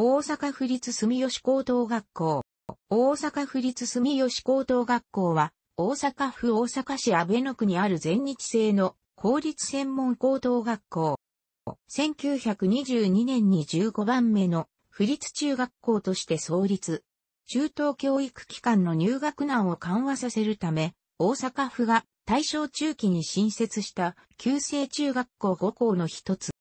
大阪府立住吉高等学校。大阪府立住吉高等学校は、大阪府大阪市安倍野区にある全日制の公立専門高等学校。1922年に15番目の府立中学校として創立。中等教育機関の入学難を緩和させるため、大阪府が大正中期に新設した旧制中学校5校の一つ。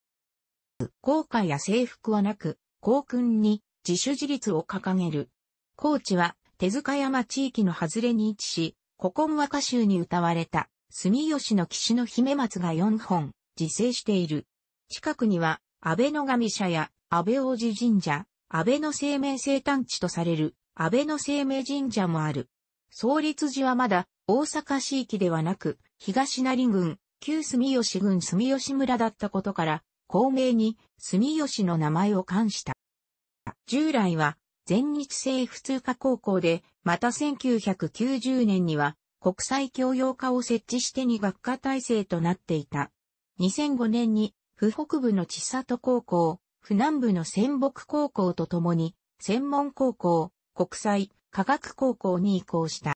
校歌や制服はなく、校訓に自主自立を掲げる。高知は手塚山地域の外れに位置し、古今和歌集に歌われた住吉の騎士の姫松が4本自生している。近くには安倍の神社や安倍王子神社、安倍の生命生誕地とされる安倍の生命神社もある。創立時はまだ大阪市域ではなく東成郡、旧住吉郡住吉村だったことから公明に住吉の名前を冠した。従来は全日制普通科高校で、また1990年には国際教養科を設置して2学科体制となっていた。2005年に、府北部の千里高校、府南部の仙北高校とともに、専門高校、国際、科学高校に移行した。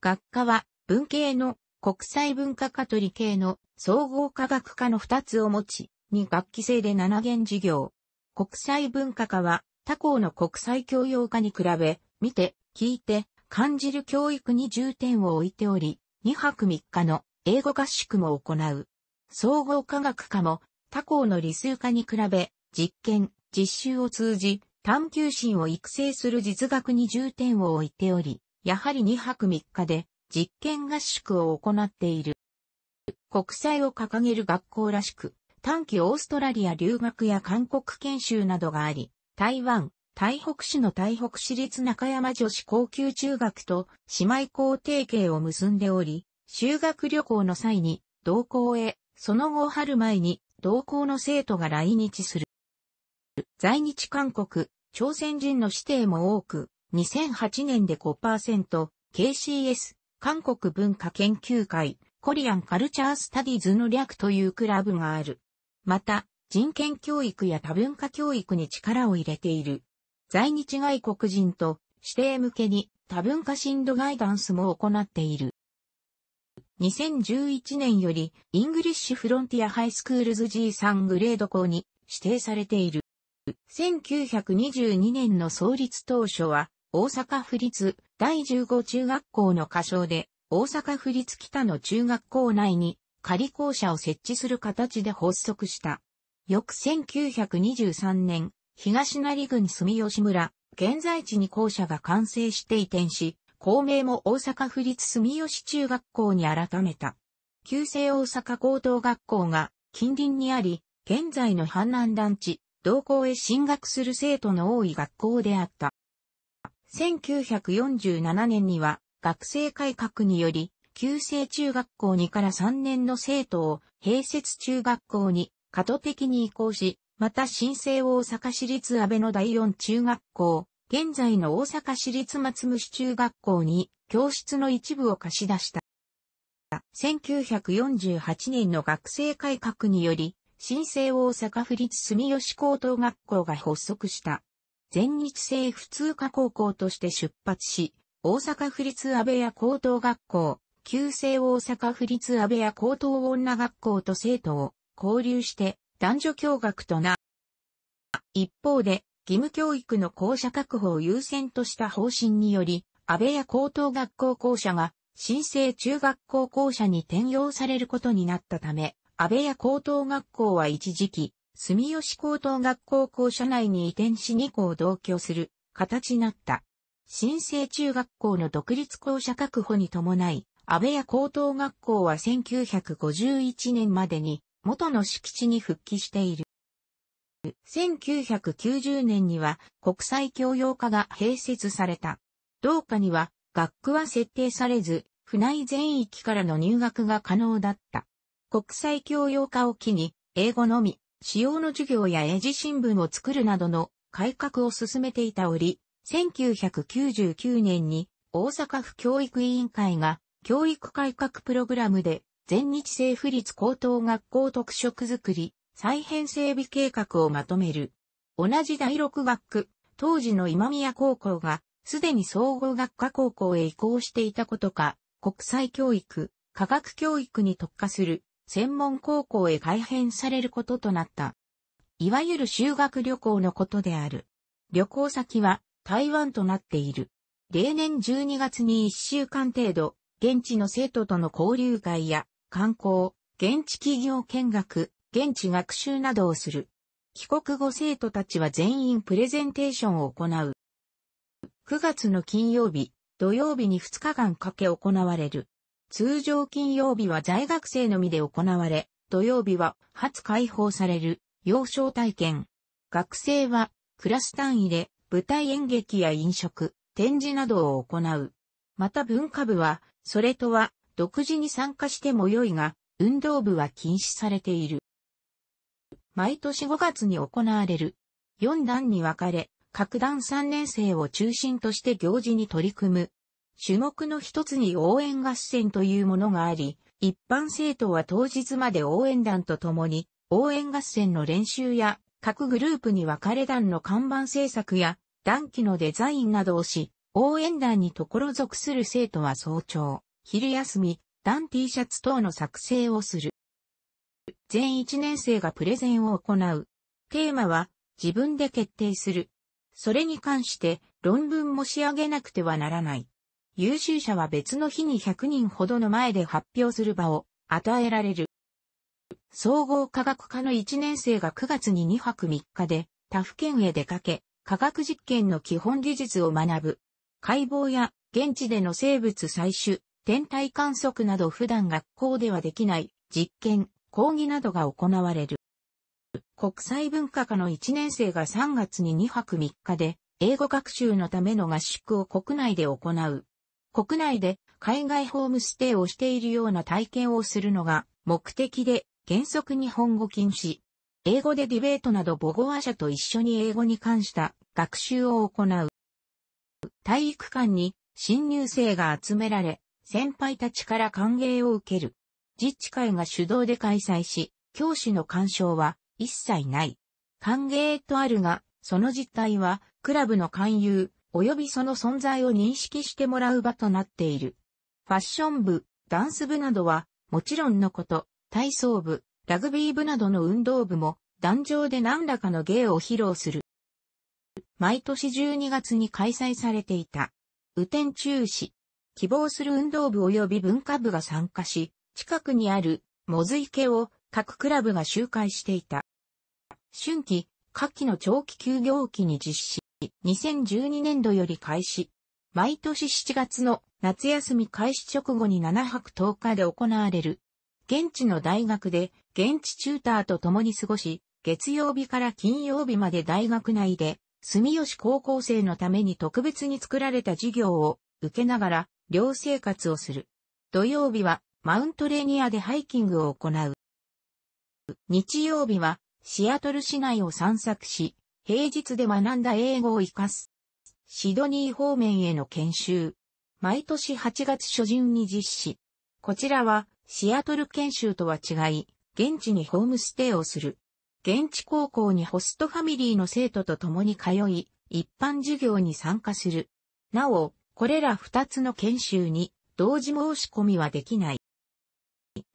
学科は、文系の国際文化科と理系の総合科学科の2つを持ち、2学期制で7元授業。国際文化科は他校の国際教養科に比べ、見て、聞いて、感じる教育に重点を置いており、2泊3日の英語合宿も行う。総合科学科も他校の理数科に比べ、実験、実習を通じ、探求心を育成する実学に重点を置いており、やはり2泊3日で実験合宿を行っている。国際を掲げる学校らしく、短期オーストラリア留学や韓国研修などがあり、台湾、台北市の台北市立中山女子高級中学と姉妹校提携を結んでおり、修学旅行の際に同校へ、その後春前に同校の生徒が来日する。在日韓国、朝鮮人の指定も多く、2008年で5%、KCS、韓国文化研究会、コリアンカルチャースタディズの略というクラブがある。また、人権教育や多文化教育に力を入れている。在日外国人と指定向けに多文化進度ガイダンスも行っている。2011年より、イングリッシュフロンティアハイスクールズ G3 グレード校に指定されている。1922年の創立当初は、大阪府立第15中学校の歌唱で、大阪府立北の中学校内に仮校舎を設置する形で発足した。翌1923年、東成郡住吉村、現在地に校舎が完成して移転し、校名も大阪府立住吉中学校に改めた。旧制大阪高等学校が近隣にあり、現在の阪南団地、同校へ進学する生徒の多い学校であった。1947年には学生改革により、旧制中学校2から3年の生徒を併設中学校に過渡的に移行し、また新生大阪市立安倍の第4中学校、現在の大阪市立松虫中学校に教室の一部を貸し出した。1948年の学生改革により、新生大阪府立住吉高等学校が発足した。全日制普通科高校として出発し、大阪府立安倍屋高等学校、旧制大阪府立安倍屋高等女学校と生徒を交流して男女共学とな。一方で、義務教育の校舎確保を優先とした方針により、安倍屋高等学校校舎が新生中学校校舎に転用されることになったため、安倍屋高等学校は一時期、住吉高等学校校舎内に移転し2校同居する形になった。新生中学校の独立校舎確保に伴い、安倍屋高等学校は1951年までに元の敷地に復帰している。1990年には国際教養科が併設された。同科には学区は設定されず、府内全域からの入学が可能だった。国際教養科を機に、英語のみ、使用の授業や英字新聞を作るなどの改革を進めていた折、1999年に大阪府教育委員会が教育改革プログラムで全日制府立高等学校特色づくり再編整備計画をまとめる。同じ第6学区、当時の今宮高校がすでに総合学科高校へ移行していたことか、国際教育、科学教育に特化する専門高校へ改編されることとなった。いわゆる修学旅行のことである。旅行先は台湾となっている。例年12月に1週間程度、現地の生徒との交流会や観光、現地企業見学、現地学習などをする。帰国後生徒たちは全員プレゼンテーションを行う。9月の金曜日、土曜日に2日間かけ行われる。通常金曜日は在学生のみで行われ、土曜日は初開放される、幼少体験。学生はクラス単位で舞台演劇や飲食、展示などを行う。また文化部は、それとは独自に参加しても良いが、運動部は禁止されている。毎年5月に行われる。4段に分かれ、各段3年生を中心として行事に取り組む。種目の一つに応援合戦というものがあり、一般生徒は当日まで応援団と共に、応援合戦の練習や各グループに分かれ団の看板制作や、団旗のデザインなどをし、応援団にところ属する生徒は早朝、昼休み、団 T シャツ等の作成をする。全1年生がプレゼンを行う。テーマは自分で決定する。それに関して論文も仕上げなくてはならない。優秀者は別の日に100人ほどの前で発表する場を与えられる。総合科学科の1年生が9月に2泊3日で、他府県へ出かけ、科学実験の基本技術を学ぶ。解剖や現地での生物採取、天体観測など普段学校ではできない実験、講義などが行われる。国際文化科の1年生が3月に2泊3日で、英語学習のための合宿を国内で行う。国内で海外ホームステイをしているような体験をするのが目的で原則日本語禁止。英語でディベートなど母語話者と一緒に英語に関した学習を行う。体育館に新入生が集められ、先輩たちから歓迎を受ける。自治会が主導で開催し、教師の干渉は一切ない。歓迎とあるが、その実態は、クラブの勧誘、及びその存在を認識してもらう場となっている。ファッション部、ダンス部などは、もちろんのこと、体操部、ラグビー部などの運動部も、壇上で何らかの芸を披露する。毎年12月に開催されていた。雨天中止。希望する運動部及び文化部が参加し、近くにある、モズ池を各クラブが周回していた。春季、夏季の長期休業期に実施。2012年度より開始。毎年7月の夏休み開始直後に7泊10日で行われる現地の大学で現地チューターと共に過ごし、月曜日から金曜日まで大学内で、住吉高校生のために特別に作られた授業を受けながら、寮生活をする。土曜日は、マウントレニアでハイキングを行う。日曜日は、シアトル市内を散策し、平日で学んだ英語を活かす。シドニー方面への研修。毎年8月初旬に実施。こちらはシアトル研修とは違い、現地にホームステイをする。現地高校にホストファミリーの生徒と共に通い、一般授業に参加する。なお、これら二つの研修に同時申し込みはできない。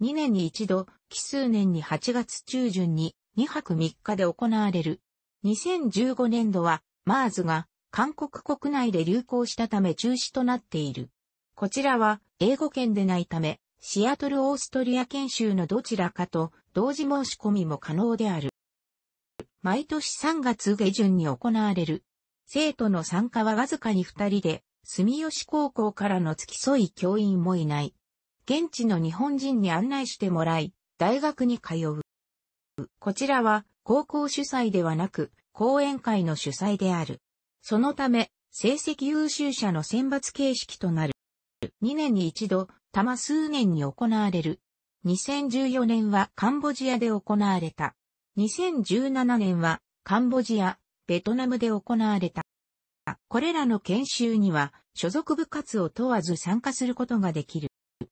2年に一度、奇数年に8月中旬に2泊3日で行われる。2015年度は、マーズが韓国国内で流行したため中止となっている。こちらは英語圏でないため、シアトル・オーストリア研修のどちらかと同時申し込みも可能である。毎年3月下旬に行われる。生徒の参加はわずかに2人で、住吉高校からの付き添い教員もいない。現地の日本人に案内してもらい、大学に通う。こちらは高校主催ではなく、講演会の主催である。そのため、成績優秀者の選抜形式となる。2年に一度、たま数年に行われる。2014年はカンボジアで行われた。2017年はカンボジア、ベトナムで行われた。これらの研修には所属部活を問わず参加することができる。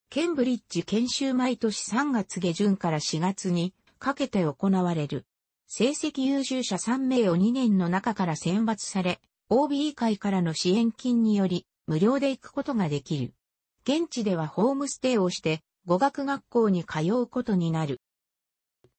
ケンブリッジ研修毎年3月下旬から4月にかけて行われる。成績優秀者3名を2年の中から選抜され、o b 会からの支援金により無料で行くことができる。現地ではホームステイをして、語学学校に通うことになる。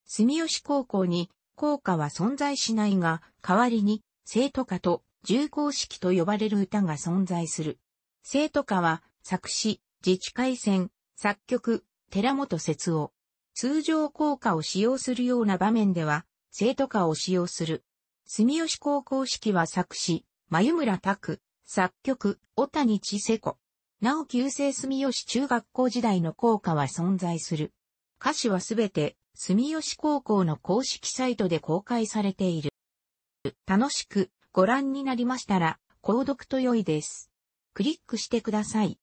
住吉高校に校歌は存在しないが、代わりに生徒歌と重工式と呼ばれる歌が存在する。生徒歌は作詞、自治会選、作曲、寺本節夫。通常校歌を使用するような場面では、生徒歌を使用する。住吉高校式は作詞、眉村拓、作曲、小谷千世子。なお旧制住吉中学校時代の校歌は存在する。歌詞はすべて住吉高校の公式サイトで公開されている。楽しくご覧になりましたら、購読と良いです。クリックしてください。